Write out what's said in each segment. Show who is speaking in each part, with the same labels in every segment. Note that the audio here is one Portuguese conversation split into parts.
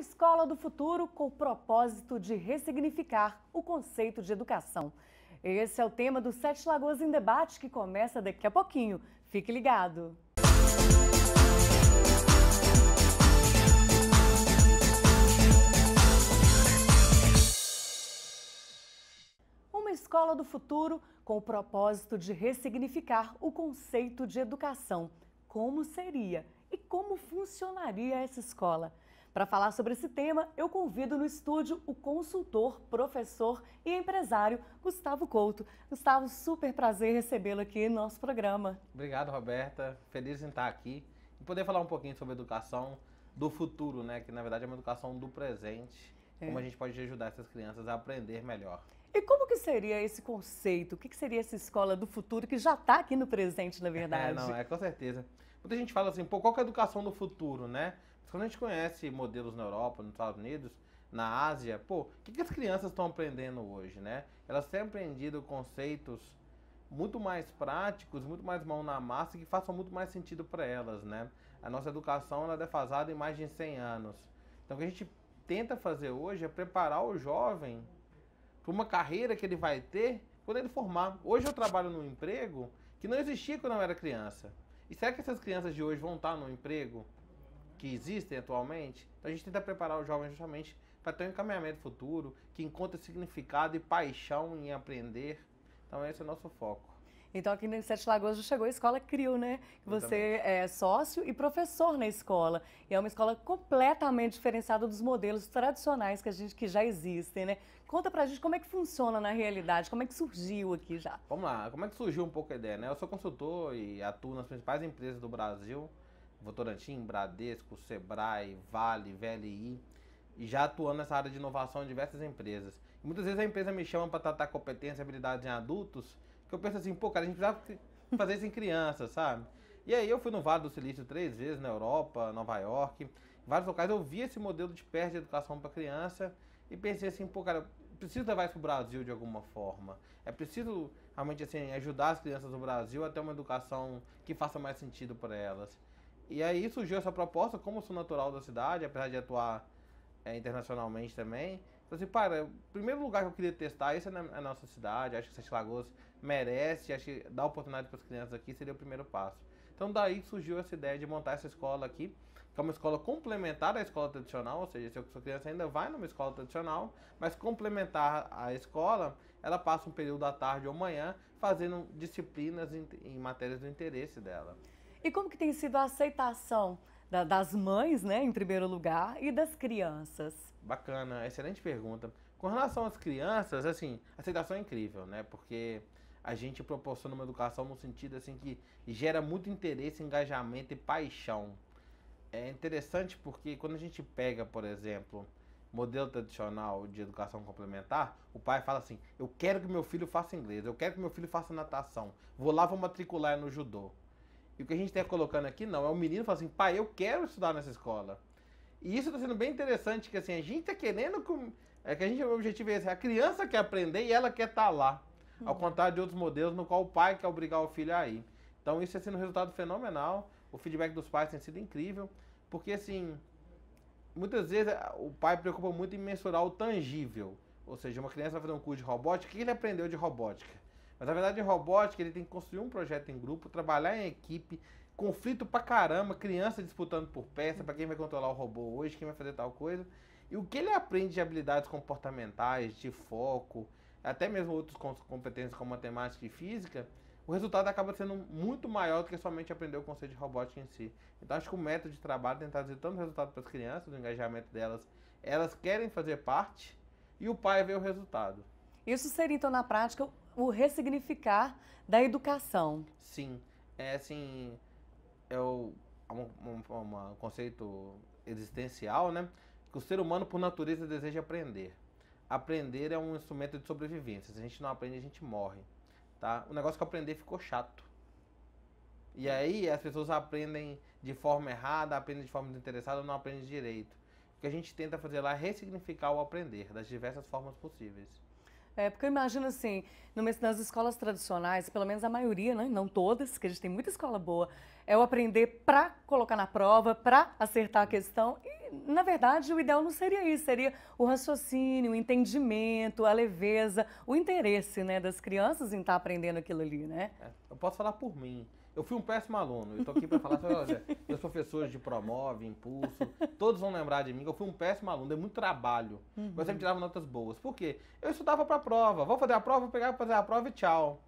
Speaker 1: uma escola do futuro com o propósito de ressignificar o conceito de educação. Esse é o tema do Sete Lagoas em Debate, que começa daqui a pouquinho. Fique ligado! Uma escola do futuro com o propósito de ressignificar o conceito de educação. Como seria e como funcionaria essa escola? Para falar sobre esse tema, eu convido no estúdio o consultor, professor e empresário Gustavo Couto. Gustavo, super prazer recebê-lo aqui no nosso programa.
Speaker 2: Obrigado, Roberta. Feliz em estar aqui e poder falar um pouquinho sobre educação do futuro, né? Que na verdade é uma educação do presente. É. Como a gente pode ajudar essas crianças a aprender melhor.
Speaker 1: E como que seria esse conceito? O que, que seria essa escola do futuro que já está aqui no presente, na verdade? É, não,
Speaker 2: é com certeza. Muita gente fala assim, pô, qual é a educação do futuro, né? Quando a gente conhece modelos na Europa, nos Estados Unidos, na Ásia, pô, o que, que as crianças estão aprendendo hoje, né? Elas têm aprendido conceitos muito mais práticos, muito mais mão na massa, que façam muito mais sentido para elas, né? A nossa educação ela é defasada em mais de 100 anos. Então, o que a gente tenta fazer hoje é preparar o jovem para uma carreira que ele vai ter quando ele formar. Hoje eu trabalho num emprego que não existia quando eu era criança. E será que essas crianças de hoje vão estar no emprego que existem atualmente. Então a gente tenta preparar os jovens justamente para ter um encaminhamento futuro, que encontre significado e paixão em aprender. Então esse é o nosso foco.
Speaker 1: Então aqui em Sete Lagoas já chegou a escola CRIO, né? Você é sócio e professor na escola. E é uma escola completamente diferenciada dos modelos tradicionais que a gente que já existem, né? Conta pra gente como é que funciona na realidade, como é que surgiu aqui já.
Speaker 2: Vamos lá, como é que surgiu um pouco a ideia, né? Eu sou consultor e atuo nas principais empresas do Brasil Votorantim, Bradesco, Sebrae, Vale, VLI, e já atuando nessa área de inovação em diversas empresas. E muitas vezes a empresa me chama para tratar competência e habilidades em adultos, que eu penso assim, pô, cara, a gente precisava fazer isso em criança, sabe? E aí eu fui no Vale do Silício três vezes, na Europa, Nova York, em vários locais eu vi esse modelo de perto de educação para criança e pensei assim, pô, cara, preciso levar isso para o Brasil de alguma forma. É preciso realmente assim ajudar as crianças do Brasil a ter uma educação que faça mais sentido para elas. E aí surgiu essa proposta, como sou natural da cidade, apesar de atuar é, internacionalmente também. Então, assim, para, o primeiro lugar que eu queria testar isso é na, na é nossa cidade. Acho que Sete Lagoas merece, acho que dar oportunidade para as crianças aqui seria o primeiro passo. Então, daí surgiu essa ideia de montar essa escola aqui, que é uma escola complementar à escola tradicional, ou seja, se a sua criança ainda vai numa escola tradicional, mas complementar à escola, ela passa um período à tarde ou manhã fazendo disciplinas em, em matérias do interesse dela.
Speaker 1: E como que tem sido a aceitação da, das mães, né, em primeiro lugar, e
Speaker 2: das crianças? Bacana, excelente pergunta. Com relação às crianças, assim, a aceitação é incrível, né? Porque a gente proporciona uma educação no sentido assim que gera muito interesse, engajamento e paixão. É interessante porque quando a gente pega, por exemplo, modelo tradicional de educação complementar, o pai fala assim: "Eu quero que meu filho faça inglês, eu quero que meu filho faça natação. Vou lá vou matricular no judô". E o que a gente está colocando aqui não, é o menino falando assim, pai, eu quero estudar nessa escola. E isso está sendo bem interessante, que assim, a gente está querendo que. É que a gente, o objetivo é esse, a criança quer aprender e ela quer estar tá lá. Uhum. Ao contrário de outros modelos no qual o pai quer obrigar o filho a ir. Então isso está sendo um resultado fenomenal. O feedback dos pais tem sido incrível. Porque assim, muitas vezes o pai preocupa muito em mensurar o tangível. Ou seja, uma criança vai fazer um curso de robótica, o que ele aprendeu de robótica? Mas na verdade, robótica, ele tem que construir um projeto em grupo, trabalhar em equipe, conflito pra caramba, criança disputando por peça, para quem vai controlar o robô hoje, quem vai fazer tal coisa. E o que ele aprende de habilidades comportamentais, de foco, até mesmo outras competências como matemática e física, o resultado acaba sendo muito maior do que somente aprender o conceito de robótica em si. Então acho que o método de trabalho tem trazido tanto resultado para as crianças, o engajamento delas, elas querem fazer parte e o pai vê o resultado. Isso seria
Speaker 1: então na prática o ressignificar
Speaker 2: da educação. Sim, é assim, é, é um, é um, um, conceito existencial, né? Que o ser humano, por natureza, deseja aprender. Aprender é um instrumento de sobrevivência. Se a gente não aprende, a gente morre, tá? O negócio que aprender ficou chato. E aí as pessoas aprendem de forma errada, aprendem de forma desinteressada, não aprendem direito. O que a gente tenta fazer lá é ressignificar o aprender das diversas formas possíveis.
Speaker 1: É, porque eu imagino assim, nas escolas tradicionais, pelo menos a maioria, né? não todas, que a gente tem muita escola boa, é o aprender para colocar na prova, para acertar a questão. E, na verdade, o ideal não seria isso, seria o raciocínio, o entendimento, a leveza, o interesse né, das crianças em estar tá aprendendo aquilo ali, né? É,
Speaker 2: eu posso falar por mim. Eu fui um péssimo aluno. Eu tô aqui para falar sobre olha, meus professores de Promove, Impulso, todos vão lembrar de mim que eu fui um péssimo aluno, dei muito trabalho. Uhum. Mas eu sempre tirava notas boas. Por quê? Eu estudava para a prova. Vou fazer a prova, vou pegar, fazer a prova e tchau.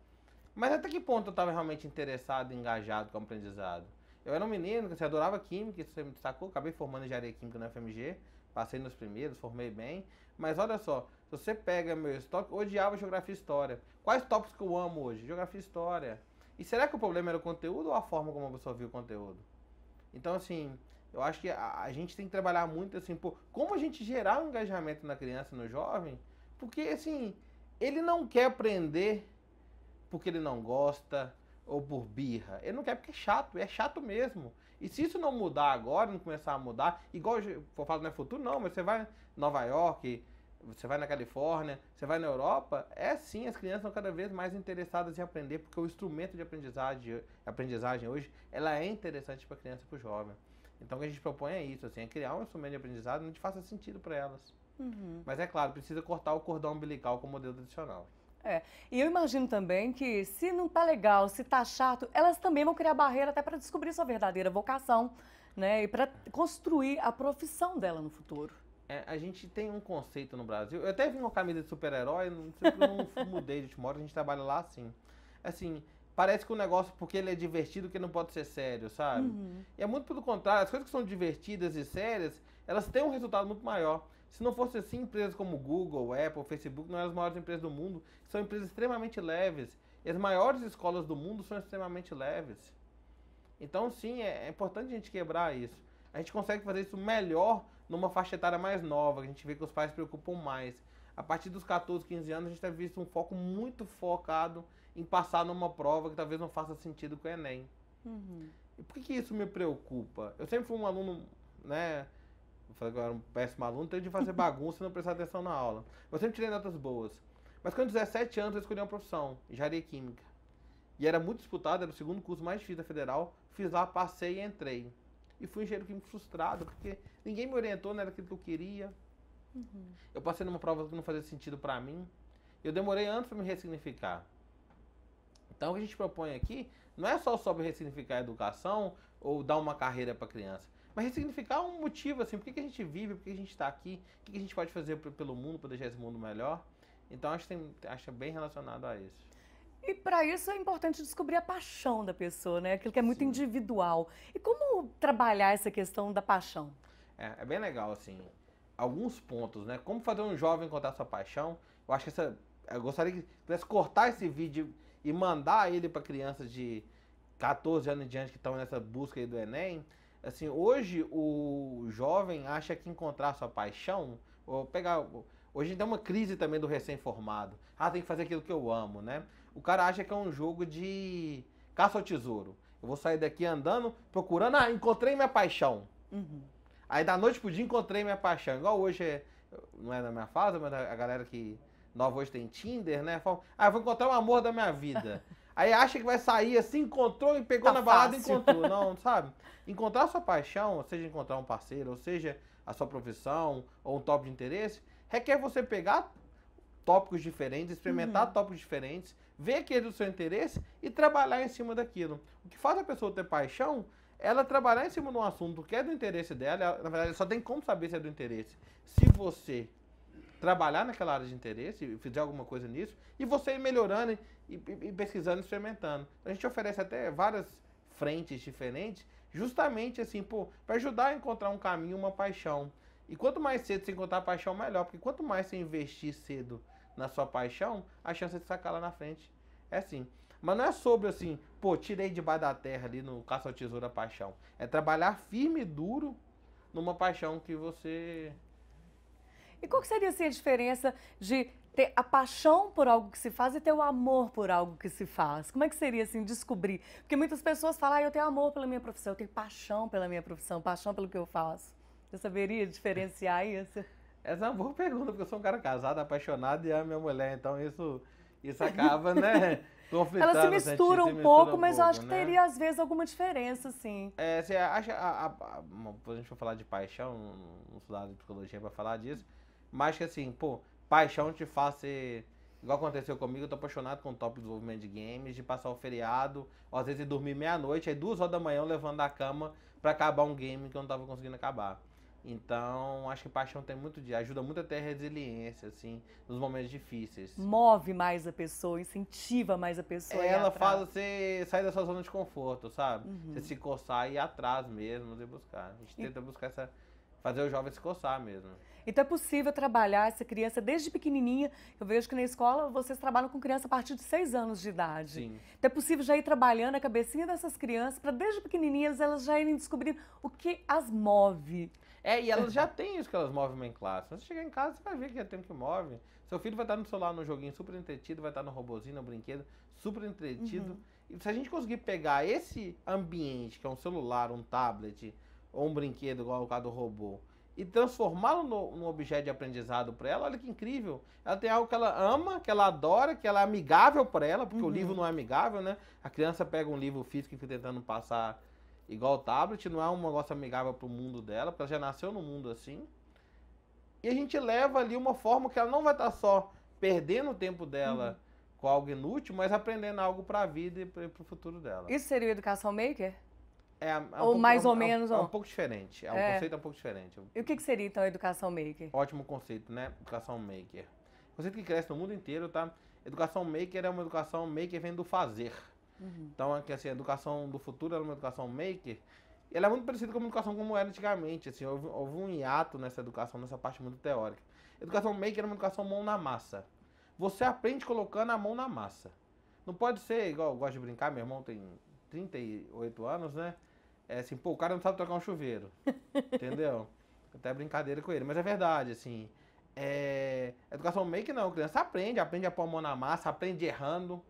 Speaker 2: Mas até que ponto eu estava realmente interessado, engajado com o aprendizado? Eu era um menino que assim, adorava química, você me destacou, acabei formando engenharia química na FMG, passei nos primeiros, formei bem. Mas olha só, se você pega meu estoque, eu odiava geografia e história. Quais tópicos que eu amo hoje? Geografia e história e será que o problema era o conteúdo ou a forma como a pessoa viu o conteúdo? Então, assim, eu acho que a, a gente tem que trabalhar muito, assim, por como a gente gerar um engajamento na criança, no jovem, porque, assim, ele não quer aprender porque ele não gosta ou por birra. Ele não quer porque é chato, é chato mesmo. E se isso não mudar agora, não começar a mudar, igual eu falo, não é futuro, não, mas você vai em Nova York, você vai na Califórnia, você vai na Europa, é sim, as crianças estão cada vez mais interessadas em aprender, porque o instrumento de aprendizagem, aprendizagem hoje, ela é interessante para a criança e para o jovem. Então o que a gente propõe é isso, assim, é criar um instrumento de aprendizagem que faça sentido para elas. Uhum. Mas é claro, precisa cortar o cordão umbilical com o modelo tradicional.
Speaker 1: É, e eu imagino também que se não tá legal, se tá chato, elas também vão criar barreira até para descobrir sua verdadeira vocação, né? E para construir a profissão dela no futuro.
Speaker 2: É, a gente tem um conceito no Brasil. Eu até vi uma camisa de super-herói, não sei não mudei de última hora, a gente trabalha lá assim. Assim, parece que o negócio, porque ele é divertido, que não pode ser sério, sabe? Uhum. E é muito pelo contrário, as coisas que são divertidas e sérias, elas têm um resultado muito maior. Se não fosse assim, empresas como Google, Apple, Facebook não eram as maiores empresas do mundo, são empresas extremamente leves. E as maiores escolas do mundo são extremamente leves. Então, sim, é, é importante a gente quebrar isso. A gente consegue fazer isso melhor numa faixa etária mais nova, que a gente vê que os pais se preocupam mais. A partir dos 14, 15 anos, a gente tem visto um foco muito focado em passar numa prova que talvez não faça sentido com o Enem. Uhum. E por que, que, isso me preocupa? Eu sempre fui um aluno, né? Vou falar que eu era um péssimo aluno, teve de fazer bagunça e não prestar atenção na aula. Eu sempre tirei notas boas. Mas quando eu 17 anos, eu escolhi uma profissão, engenharia química. E era muito disputado, era o segundo curso mais difícil da federal. Fiz lá, passei e entrei e fui engenheiro químico frustrado, porque ninguém me orientou, não era aquilo que eu queria. Uhum. Eu passei numa prova que não fazia sentido para mim. Eu demorei anos para me ressignificar. Então, o que a gente propõe aqui não é só sobre ressignificar a educação ou dar uma carreira para criança, mas ressignificar um motivo, assim, por que, a gente vive, por que, a gente está aqui, o que, que, a gente pode fazer pelo mundo para deixar esse mundo melhor. Então, acho que, tem, acho é bem relacionado a isso.
Speaker 1: E para isso é importante descobrir a paixão da pessoa, né? Aquilo que é muito Sim. individual. E como trabalhar essa questão da paixão?
Speaker 2: É, é, bem legal, assim. Alguns pontos, né? Como fazer um jovem encontrar sua paixão? Eu acho que essa. Eu gostaria que pudesse cortar esse vídeo e mandar ele para crianças de 14 anos em diante que estão nessa busca aí do Enem. Assim, hoje o jovem acha que encontrar sua paixão, ou pegar Hoje tem uma crise também do recém-formado. Ah, tem que fazer aquilo que eu amo, né? O cara acha que é um jogo de caça ao tesouro. Eu vou sair daqui andando, procurando, ah, encontrei minha paixão. Uhum. Aí da noite pro dia encontrei minha paixão. Igual hoje, é, não é na minha fase, mas a galera que nova hoje tem Tinder, né? Fala, ah, vou encontrar o amor da minha vida. Aí acha que vai sair assim, encontrou e pegou tá na balada e encontrou. Não, sabe? Encontrar a sua paixão, ou seja, encontrar um parceiro, ou seja, a sua profissão, ou um top de interesse, requer você pegar tópicos diferentes, experimentar uhum. tópicos diferentes, ver aquele é do seu interesse e trabalhar em cima daquilo. O que faz a pessoa ter paixão, ela trabalhar em cima de um assunto que é do interesse dela, na verdade, ela só tem como saber se é do interesse. Se você trabalhar naquela área de interesse e fizer alguma coisa nisso, e você ir melhorando e, e, e pesquisando, experimentando. A gente oferece até várias frentes diferentes, justamente assim, para ajudar a encontrar um caminho, uma paixão. E quanto mais cedo você encontrar a paixão, melhor. Porque quanto mais você investir cedo na sua paixão, a chance de sacar lá na frente é sim. Mas não é sobre assim, pô, tirei de baixo da terra ali no caça ao tesouro a paixão. É trabalhar firme e duro numa paixão que você.
Speaker 1: E qual seria assim, a diferença de ter a paixão por algo que se faz e ter o amor por algo que se faz? Como é que seria assim descobrir? Porque muitas pessoas falam, ah, eu tenho amor pela minha profissão, eu tenho paixão pela minha profissão, paixão pelo que eu faço. Você saberia diferenciar
Speaker 2: isso? Essa é uma boa pergunta, porque eu sou um cara casado, apaixonado e amo minha mulher, então isso, isso acaba, né? Conflitando. Ela se mistura um, se mistura um pouco, mas eu acho que né? teria,
Speaker 1: às vezes, alguma diferença, sim.
Speaker 2: É, você acha. A, a, a, a gente for falar de paixão, um estudado de psicologia pra falar disso, mas que assim, pô, paixão te faz ser. Igual aconteceu comigo, eu tô apaixonado com o top desenvolvimento de games, de passar o feriado, ou às vezes dormir meia-noite, aí duas horas da manhã eu levando a cama para acabar um game que eu não tava conseguindo acabar. Então, acho que paixão tem muito de ajuda muito a ter resiliência, assim, nos momentos difíceis.
Speaker 1: Move mais a pessoa, incentiva mais a pessoa. Ela faz
Speaker 2: você sair da sua zona de conforto, sabe? Uhum. Você se coçar e ir atrás mesmo de buscar. A gente e... tenta buscar essa. fazer o jovem se coçar mesmo.
Speaker 1: Então é possível trabalhar essa criança desde pequenininha. Eu vejo que na escola vocês trabalham com criança a partir de seis anos de idade. Sim. Então é possível já ir trabalhando a cabecinha dessas crianças para desde pequenininhas elas já irem descobrindo o que as move.
Speaker 2: É, e elas já têm isso que elas movem uma em classe. Quando você chegar em casa, você vai ver que já é tem que move. Seu filho vai estar no celular, no joguinho, super entretido, vai estar no robozinho, no brinquedo, super entretido. Uhum. E se a gente conseguir pegar esse ambiente, que é um celular, um tablet, ou um brinquedo, igual o caso do robô, e transformá-lo num objeto de aprendizado para ela, olha que incrível. Ela tem algo que ela ama, que ela adora, que ela é amigável para ela, porque uhum. o livro não é amigável, né? A criança pega um livro físico e fica tentando passar igual o tablet, não é um negócio amigável para o mundo dela, porque ela já nasceu no mundo assim. E a gente leva ali uma forma que ela não vai estar tá só perdendo o tempo dela uhum. com algo inútil, mas aprendendo algo para a vida e para o futuro dela.
Speaker 1: Isso seria educação maker?
Speaker 2: É, é um ou pouco, mais é ou é menos? É um, é um, pouco diferente. É um é. conceito é um pouco diferente. E
Speaker 1: o que, que seria então educação
Speaker 2: maker? Ótimo conceito, né? Educação maker. Conceito que cresce no mundo inteiro, tá? Educação maker é uma educação maker vem do fazer. Uhum. Então, Então, assim, a educação do futuro era uma educação maker. Ela é muito parecida com a educação como era antigamente. Assim, houve, houve um hiato nessa educação, nessa parte muito teórica. Educação maker era é uma educação mão na massa. Você aprende colocando a mão na massa. Não pode ser igual, eu gosto de brincar, meu irmão tem 38 anos, né? É assim, pô, o cara não sabe trocar um chuveiro. entendeu? Até brincadeira com ele, mas é verdade, assim. É... Educação maker não, criança aprende, aprende a pôr a mão na massa, aprende errando,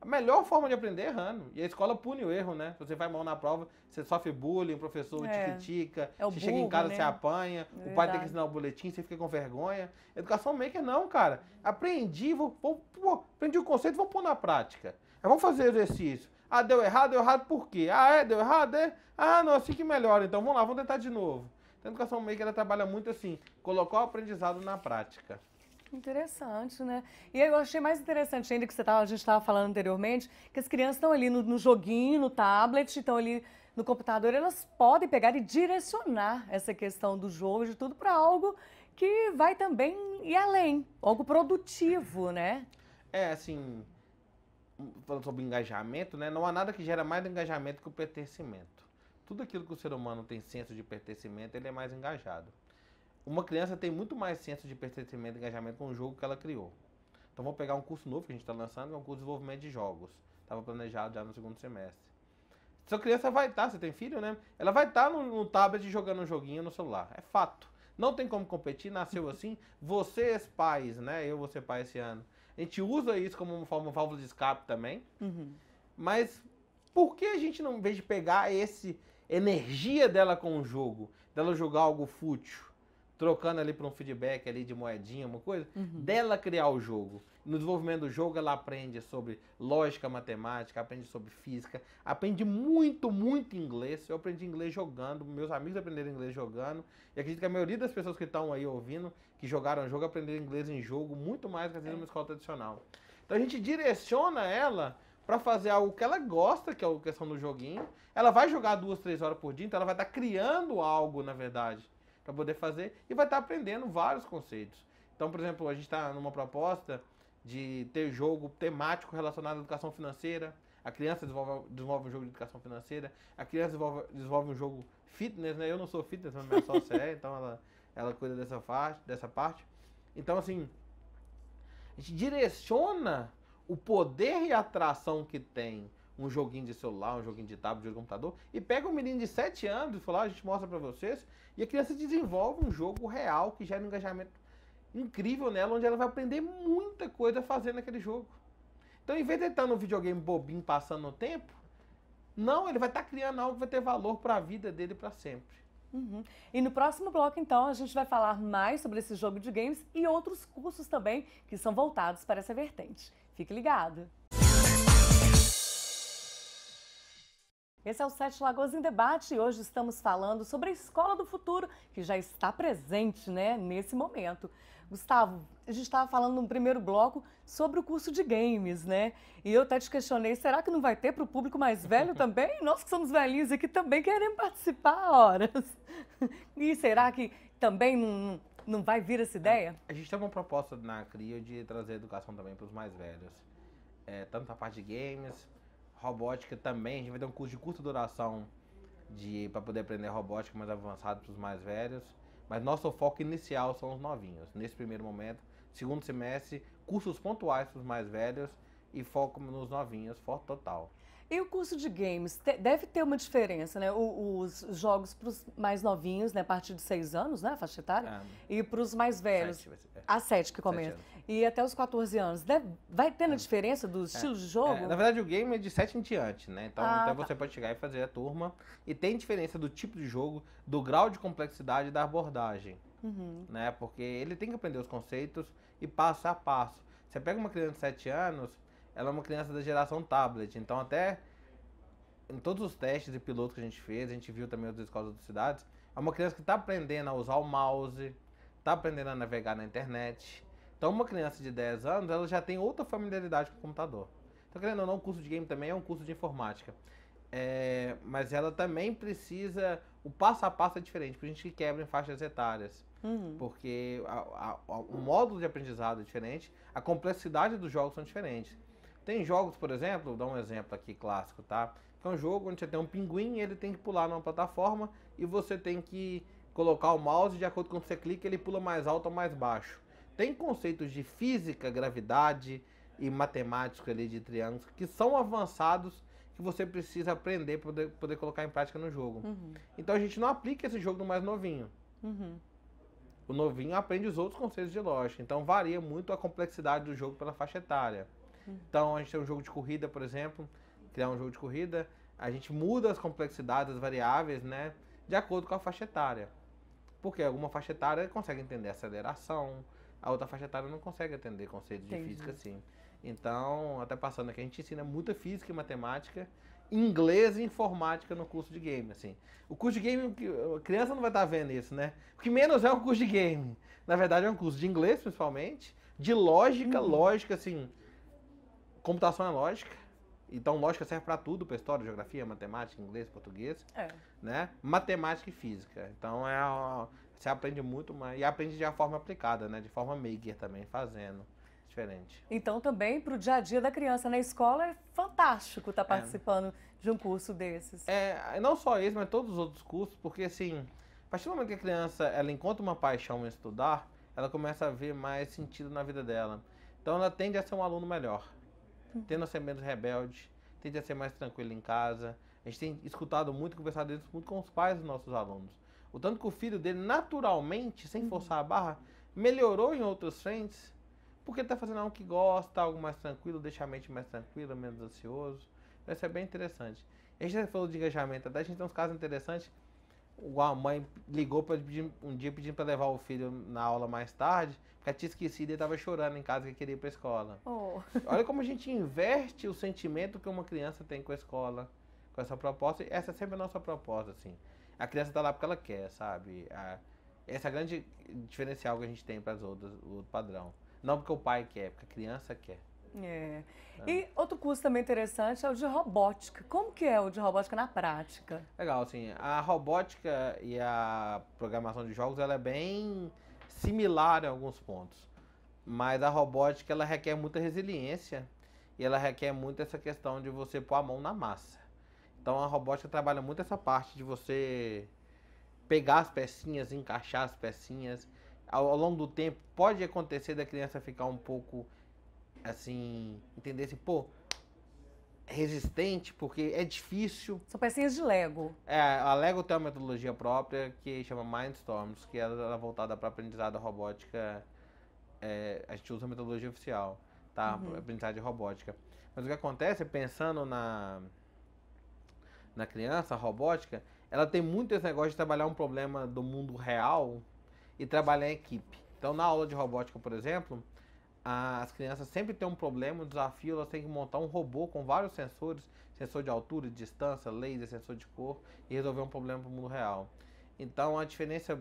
Speaker 2: a melhor forma de aprender é errando. E a escola pune o erro, né? Você vai mal na prova, você sofre bullying, o professor é. te critica, é você burro, chega em casa, né? você apanha, é o pai verdade. tem que ensinar o boletim, você fica com vergonha. Educação maker não, cara. Aprendi, vou, vou, vou aprendi o conceito, vou pôr na prática. vamos fazer exercício. Ah, deu errado, deu errado por quê? Ah, é, deu errado, é? Ah, não, assim que melhora. Então vamos lá, vamos tentar de novo. Então, a educação maker ela trabalha muito assim, colocar o aprendizado na prática.
Speaker 1: Interessante, né? E eu achei mais interessante ainda que você tava, a gente estava falando anteriormente, que as crianças estão ali no, no joguinho, no tablet, estão ali no computador, elas podem pegar e direcionar essa questão do jogo de tudo para algo que vai também e além, algo produtivo, né?
Speaker 2: É, assim, falando sobre engajamento, né? Não há nada que gera mais engajamento que o pertencimento. Tudo aquilo que o ser humano tem senso de pertencimento, ele é mais engajado uma criança tem muito mais senso de pertencimento e engajamento com o jogo que ela criou. Então vou pegar um curso novo que a gente está lançando, que é um curso de desenvolvimento de jogos. Estava planejado já no segundo semestre. Sua criança vai estar, tá, você tem filho, né? Ela vai estar tá no, no tablet jogando um joguinho no celular. É fato. Não tem como competir, nasceu assim. Vocês, pais, né? Eu vou ser pai esse ano. A gente usa isso como uma válvula de escape também. Uhum. Mas por que a gente não, em vez de pegar esse energia dela com o jogo, dela jogar algo fútil, trocando ali para um feedback ali de moedinha, uma coisa, uhum. dela criar o jogo. No desenvolvimento do jogo, ela aprende sobre lógica matemática, aprende sobre física, aprende muito, muito inglês. Eu aprendi inglês jogando, meus amigos aprenderam inglês jogando, e acredito que a maioria das pessoas que estão aí ouvindo, que jogaram jogo, aprenderam inglês em jogo muito mais do que a gente é. escola tradicional. Então a gente direciona ela para fazer algo que ela gosta, que é a questão do joguinho. Ela vai jogar duas, três horas por dia, então ela vai estar tá criando algo, na verdade para poder fazer e vai estar tá aprendendo vários conceitos. Então, por exemplo, a gente está numa proposta de ter jogo temático relacionado à educação financeira. A criança desenvolve, desenvolve um jogo de educação financeira. A criança desenvolve, desenvolve um jogo fitness, né? Eu não sou fitness, mas minha sócia é, então ela, ela cuida dessa, faixa, dessa parte. Então, assim, a gente direciona o poder e a atração que tem um joguinho de celular, um joguinho de tablet, um de computador, e pega um menino de 7 anos e fala, ah, a gente mostra para vocês, e a criança desenvolve um jogo real que gera um engajamento incrível nela, onde ela vai aprender muita coisa fazendo aquele jogo. Então, em vez de estar tá no videogame bobinho passando o tempo, não, ele vai estar tá criando algo que vai ter valor para a vida dele para sempre.
Speaker 1: Uhum. E no próximo bloco, então, a gente vai falar mais sobre esse jogo de games e outros cursos também que são voltados para essa vertente. Fique ligado! Esse é o Sete Lagoas em Debate e hoje estamos falando sobre a escola do futuro, que já está presente né, nesse momento. Gustavo, a gente estava falando no primeiro bloco sobre o curso de games, né? E eu até te questionei, será que não vai ter para o público mais velho também? Nós que somos velhinhos aqui também queremos participar horas. E será que também não, não vai vir essa ideia?
Speaker 2: A gente tem uma proposta na cria de trazer educação também para os mais velhos. É, tanto a parte de games, robótica também. A gente vai ter um curso de curta duração de para poder aprender robótica mais avançado para os mais velhos. Mas nosso foco inicial são os novinhos. Nesse primeiro momento, segundo semestre, cursos pontuais para os mais velhos e foco nos novinhos, foco total.
Speaker 1: E o curso de games deve ter uma diferença, né? os jogos para os mais novinhos, né? A partir de seis anos, né? A faixa etária. É. e para os mais velhos. Sete, é. a sete que começa e até os 14 anos. Deve, vai tendo é. diferença dos é. estilos de jogo? É. Na verdade,
Speaker 2: o game é de 7 em diante, né? Então, ah, então tá. você pode chegar e fazer a turma. E tem diferença do tipo de jogo, do grau de complexidade da abordagem. Uhum. Né? Porque ele tem que aprender os conceitos e passo a passo. Você pega uma criança de 7 anos, ela é uma criança da geração tablet. Então, até em todos os testes e pilotos que a gente fez, a gente viu também outras escolas das cidades, é uma criança que está aprendendo a usar o mouse, está aprendendo a navegar na internet então, uma criança de 10 anos, ela já tem outra familiaridade com o computador. Então, querendo ou não, o curso de game também é um curso de informática. É, mas ela também precisa. O passo a passo é diferente, por gente que quebra em faixas etárias. Uhum. Porque a, a, a, o módulo de aprendizado é diferente, a complexidade dos jogos são diferentes. Tem jogos, por exemplo, vou dar um exemplo aqui clássico, tá? Que é um jogo onde você tem um pinguim e ele tem que pular numa plataforma e você tem que colocar o mouse de acordo com o que você clica, ele pula mais alto ou mais baixo. Tem conceitos de física, gravidade e matemática ali de triângulos que são avançados que você precisa aprender para poder, poder, colocar em prática no jogo. Uhum. Então a gente não aplica esse jogo no mais novinho. Uhum. O novinho aprende os outros conceitos de lógica. Então varia muito a complexidade do jogo pela faixa etária. Uhum. Então a gente tem um jogo de corrida, por exemplo, criar um jogo de corrida, a gente muda as complexidades, as variáveis, né, de acordo com a faixa etária. Porque alguma faixa etária consegue entender aceleração, a outra faixa etária não consegue atender conceitos Entendi. de física assim. Então, até passando aqui, a gente ensina muita física e matemática, inglês e informática no curso de game, assim. O curso de game, a criança não vai estar tá vendo isso, né? O que menos é um curso de game. Na verdade, é um curso de inglês, principalmente, de lógica, uhum. lógica, assim, computação é lógica. Então, lógica serve para tudo, para história, geografia, matemática, inglês, português, é. né? Matemática e física. Então, é, você aprende muito mais. E aprende de uma forma aplicada, né? De forma maker também, fazendo. Diferente.
Speaker 1: Então também para o dia a dia da criança na escola é fantástico estar tá é. participando é. de um curso desses.
Speaker 2: É, não só esse, mas todos os outros cursos, porque assim, a partir do momento que a criança ela encontra uma paixão em estudar, ela começa a ver mais sentido na vida dela. Então ela tende a ser um aluno melhor, hum. a ser menos rebelde, tende a ser mais tranquilo em casa. A gente tem escutado muito, conversado isso muito com os pais dos nossos alunos. O tanto que o filho dele, naturalmente, sem uhum. forçar a barra, melhorou em outros frentes, porque ele está fazendo algo que gosta, algo mais tranquilo, deixa a mente mais tranquila, menos ansioso. Então, isso é bem interessante. A gente falou de engajamento, até a gente tem uns casos interessantes. A mãe ligou pra, um dia pedindo para levar o filho na aula mais tarde, porque tinha esquecido e estava chorando em casa que queria ir para a escola.
Speaker 1: Oh. Olha como
Speaker 2: a gente inverte o sentimento que uma criança tem com a escola, com essa proposta. essa é sempre a nossa proposta, assim a criança tá lá porque ela quer, sabe? A, essa é a grande diferencial que a gente tem para as outras, o outro padrão. Não porque o pai quer, porque a criança quer. É. é. E
Speaker 1: outro curso também interessante é o de robótica. Como que é o de robótica na prática?
Speaker 2: Legal, assim, a robótica e a programação de jogos, ela é bem similar em alguns pontos. Mas a robótica, ela requer muita resiliência e ela requer muito essa questão de você pôr a mão na massa. Então a robótica trabalha muito essa parte de você pegar as pecinhas, encaixar as pecinhas. Ao, ao longo do tempo, pode acontecer da criança ficar um pouco assim, entender assim, pô, resistente, porque é difícil. São pecinhas de Lego. É, a Lego tem uma metodologia própria que chama Mindstorms, que é ela é voltada para aprendizado robótica. É, a gente usa a metodologia oficial, tá? Uhum. de robótica. Mas o que acontece, pensando na, na criança, a robótica, ela tem muito esse negócio de trabalhar um problema do mundo real e trabalhar em equipe. Então, na aula de robótica, por exemplo, as crianças sempre têm um problema, um desafio, elas têm que montar um robô com vários sensores, sensor de altura, de distância, laser, sensor de cor, e resolver um problema para o mundo real. Então, a diferença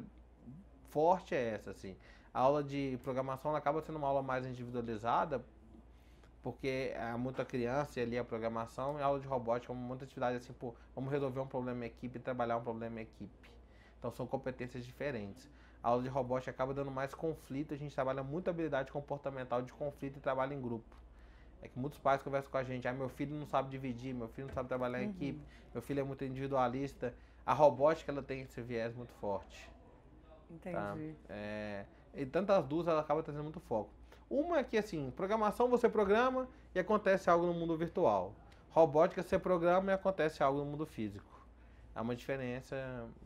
Speaker 2: forte é essa, assim. A aula de programação acaba sendo uma aula mais individualizada, porque há é muita criança e ali a programação e a aula de robótica, é muita atividade assim, pô, vamos resolver um problema em equipe, trabalhar um problema em equipe. Então são competências diferentes. A aula de robótica acaba dando mais conflito, a gente trabalha muito habilidade comportamental de conflito e trabalho em grupo. É que muitos pais conversam com a gente, ah, meu filho não sabe dividir, meu filho não sabe trabalhar em uhum. equipe, meu filho é muito individualista. A robótica ela tem esse viés muito forte. Entendi. Tá? É, e tantas duas, ela acaba trazendo muito foco. Uma é que, assim, programação você programa e acontece algo no mundo virtual. Robótica você programa e acontece algo no mundo físico. Há é uma diferença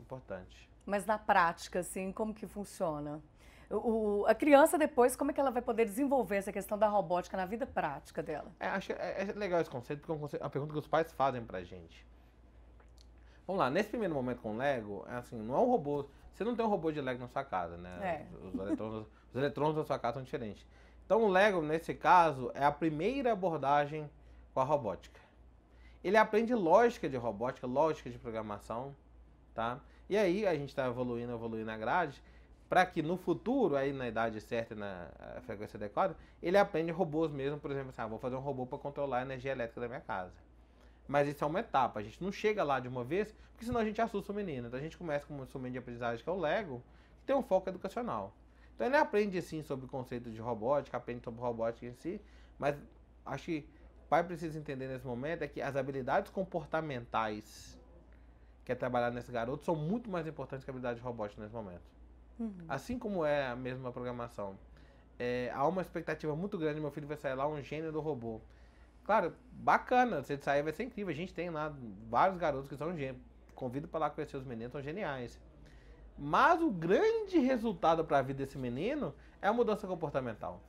Speaker 2: importante.
Speaker 1: Mas na prática, assim, como que funciona? O, a criança depois, como é que ela vai poder desenvolver essa questão da robótica na vida prática dela?
Speaker 2: É, acho é, é legal esse conceito, porque é um conceito, uma pergunta que os pais fazem pra gente. Vamos lá, nesse primeiro momento com o Lego, é assim, não é um robô. Você não tem um robô de Lego na sua casa, né? É. Os, os, eletrons, os eletrons da sua casa são diferentes. Então o Lego, nesse caso, é a primeira abordagem com a robótica. Ele aprende lógica de robótica, lógica de programação, tá? E aí a gente está evoluindo, evoluindo a grade, para que no futuro, aí na idade certa, na frequência adequada, ele aprende robôs mesmo, por exemplo, assim, ah, vou fazer um robô para controlar a energia elétrica da minha casa. Mas isso é uma etapa, a gente não chega lá de uma vez, porque senão a gente assusta o menino. Então a gente começa com um instrumento de aprendizagem que é o Lego, que tem um foco educacional. Então ele aprende sim sobre o conceito de robótica, aprende sobre robótica em si, mas acho que o pai precisa entender nesse momento é que as habilidades comportamentais que é trabalhar nesse garoto são muito mais importantes que a habilidade robótica nesse momento. Uhum. Assim como é a mesma programação. É, há uma expectativa muito grande, meu filho vai sair lá um gênio do robô. Claro, bacana, se ele sair vai ser incrível. A gente tem lá vários garotos que são gênios. Convido para lá conhecer os meninos, são geniais. Mas o grande resultado para a vida desse menino é a mudança comportamental.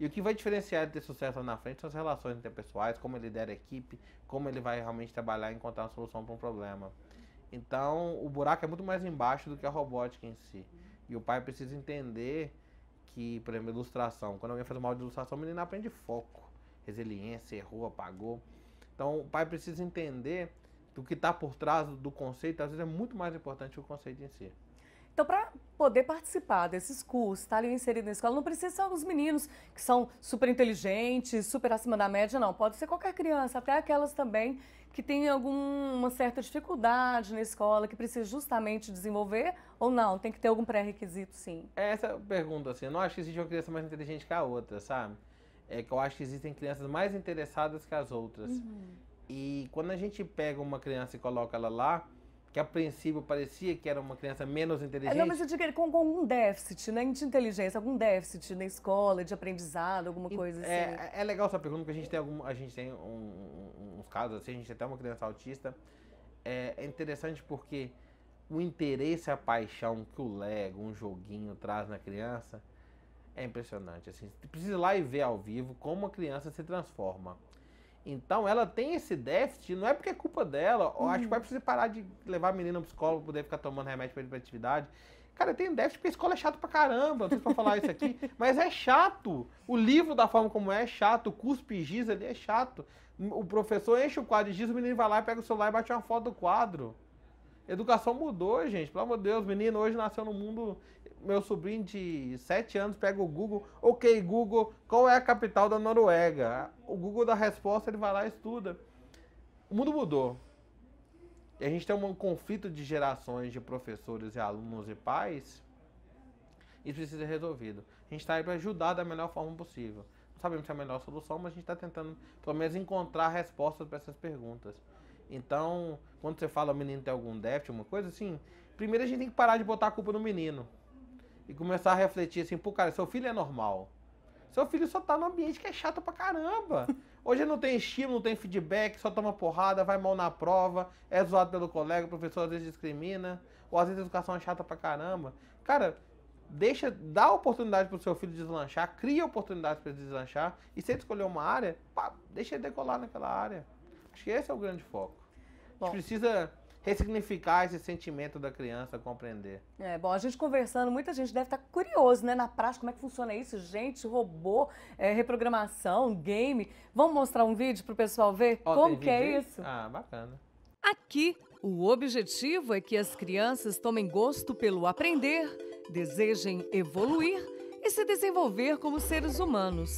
Speaker 2: E o que vai diferenciar ele ter sucesso lá na frente são as relações interpessoais, como ele lidera a equipe, como ele vai realmente trabalhar e encontrar uma solução para um problema. Então, o buraco é muito mais embaixo do que a robótica em si. E o pai precisa entender que, por exemplo, ilustração. Quando alguém faz uma ilustração, o menino aprende foco, resiliência, errou, apagou. Então, o pai precisa entender que o que está por trás do conceito, às vezes, é muito mais importante que o conceito em si.
Speaker 1: Então, para poder participar desses cursos, estar tá ali inserido na escola, não precisa ser os meninos que são super inteligentes, super acima da média, não. Pode ser qualquer criança, até aquelas também que têm alguma certa dificuldade na escola, que precisa justamente desenvolver ou não? Tem que ter algum pré-requisito, sim.
Speaker 2: É essa pergunta, assim, eu não acho que existe uma criança mais inteligente que a outra, sabe? É que eu acho que existem crianças mais interessadas que as outras. Uhum. E quando a gente pega uma criança e coloca ela lá, que a princípio parecia que era uma criança menos inteligente. É, não, mas eu
Speaker 1: digo ele com algum déficit, né? De inteligência, algum déficit na escola, de aprendizado, alguma coisa é, assim.
Speaker 2: É, é legal essa pergunta, porque a gente tem, algum, a gente tem um, uns casos assim, a gente tem até uma criança autista. É, é interessante porque o interesse, a paixão que o Lego, um joguinho, traz na criança é impressionante. Assim, você precisa ir lá e ver ao vivo como a criança se transforma. Então ela tem esse déficit, não é porque é culpa dela, uhum. acho que uhum. vai precisar parar de levar a menina escola psicólogo, poder ficar tomando remédio para hiperatividade. Cara, tem déficit porque a escola é chato pra caramba, não sei pra falar isso aqui, mas é chato. O livro, da forma como é, é chato, o cuspe giz ali é chato. O professor enche o quadro de giz, o menino vai lá, e pega o celular e bate uma foto do quadro. Educação mudou, gente, pelo amor de Deus, o menino hoje nasceu no mundo meu sobrinho de 7 anos pega o Google, ok Google, qual é a capital da Noruega? O Google dá a resposta, ele vai lá e estuda. O mundo mudou. E a gente tem um conflito de gerações de professores e alunos e pais. Isso precisa ser resolvido. A gente está aí para ajudar da melhor forma possível. Não sabemos se é a melhor solução, mas a gente está tentando, pelo menos, encontrar respostas para essas perguntas. Então, quando você fala o menino tem algum déficit, alguma coisa assim, primeiro a gente tem que parar de botar a culpa no menino e começar a refletir assim, pô, cara, seu filho é normal. Seu filho só tá num ambiente que é chato pra caramba. Hoje não tem estímulo, não tem feedback, só toma porrada, vai mal na prova, é zoado pelo colega, o professor às vezes discrimina, ou às vezes a educação é chata pra caramba. Cara, deixa, dá oportunidade pro seu filho deslanchar, cria oportunidades para ele deslanchar, e se ele escolher uma área, pá, deixa ele decolar naquela área. Acho que esse é o grande foco. Bom. A gente precisa ressignificar esse sentimento da criança, compreender.
Speaker 1: É, bom, a gente conversando, muita gente deve estar tá curioso, né? Na prática, como é que funciona isso? Gente, robô, é, reprogramação, game. Vamos mostrar um vídeo para o pessoal ver oh, como que é isso?
Speaker 2: Ah, bacana.
Speaker 1: Aqui, o objetivo é que as crianças tomem gosto pelo aprender, desejem evoluir e se desenvolver como seres humanos.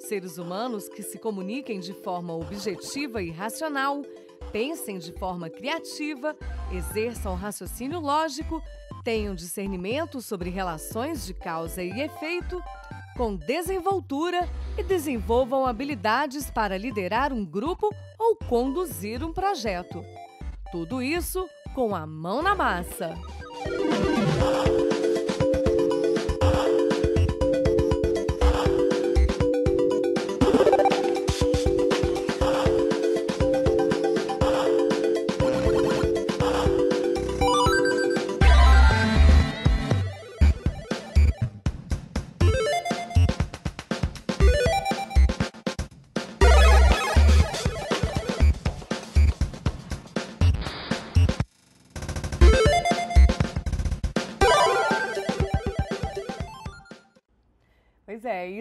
Speaker 1: Seres humanos que se comuniquem de forma objetiva e racional, Pensem de forma criativa, exerçam raciocínio lógico, tenham discernimento sobre relações de causa e efeito, com desenvoltura e desenvolvam habilidades para liderar um grupo ou conduzir um projeto. Tudo isso com a mão na massa.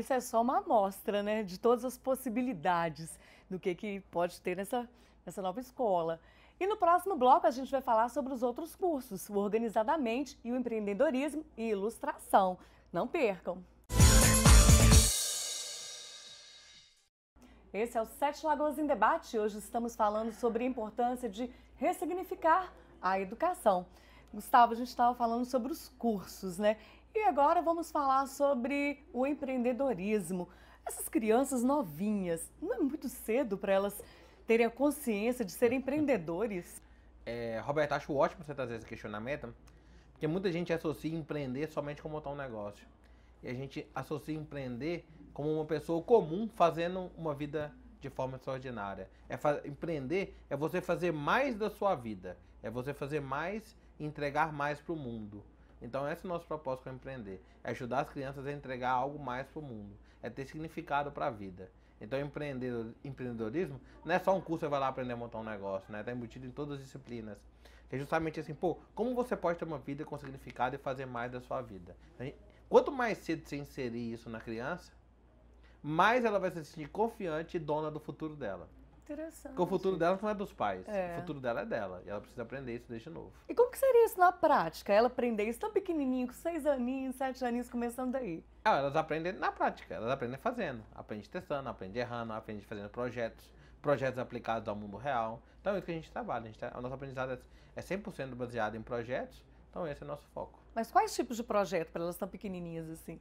Speaker 1: isso é só uma amostra, né, de todas as possibilidades do que, que pode ter nessa, nessa nova escola. E no próximo bloco a gente vai falar sobre os outros cursos, o Organizadamente e o Empreendedorismo e Ilustração. Não percam! Esse é o Sete Lagoas em Debate. Hoje estamos falando sobre a importância de ressignificar a educação. Gustavo, a gente estava falando sobre os cursos, né? E agora vamos falar sobre o empreendedorismo. Essas crianças novinhas, não é muito cedo para elas terem a consciência de serem empreendedores?
Speaker 2: É, Roberto, acho ótimo você trazer esse questionamento, porque muita gente associa empreender somente com montar um negócio. E a gente associa empreender como uma pessoa comum fazendo uma vida de forma extraordinária. É empreender é você fazer mais da sua vida, é você fazer mais, e entregar mais para o mundo. Então esse é o nosso propósito com empreender, é ajudar as crianças a entregar algo mais para o mundo, é ter significado para a vida. Então empreendedorismo não é só um curso, você vai lá aprender a montar um negócio, né? Tá embutido em todas as disciplinas. Que é justamente assim, pô, como você pode ter uma vida com significado e fazer mais da sua vida? Quanto mais cedo você inserir isso na criança, mais ela vai se sentir confiante e dona do futuro dela
Speaker 1: interessante. Porque o futuro
Speaker 2: dela não é dos pais. É. O futuro dela é dela. E ela precisa aprender isso desde novo.
Speaker 1: E como que seria isso na prática? Ela aprender isso tão pequenininho, com seis aninhos, sete aninhos, começando
Speaker 2: daí? Ah, elas aprendem na prática. Elas aprendem fazendo. Aprende testando, aprende errando, aprende fazendo projetos. Projetos aplicados ao mundo real. Então é isso que a gente trabalha. A, gente, a tá, nossa aprendizado é 100% é baseado em projetos. Então esse é o nosso foco.
Speaker 1: Mas quais tipos de projeto para elas tão pequenininhas assim?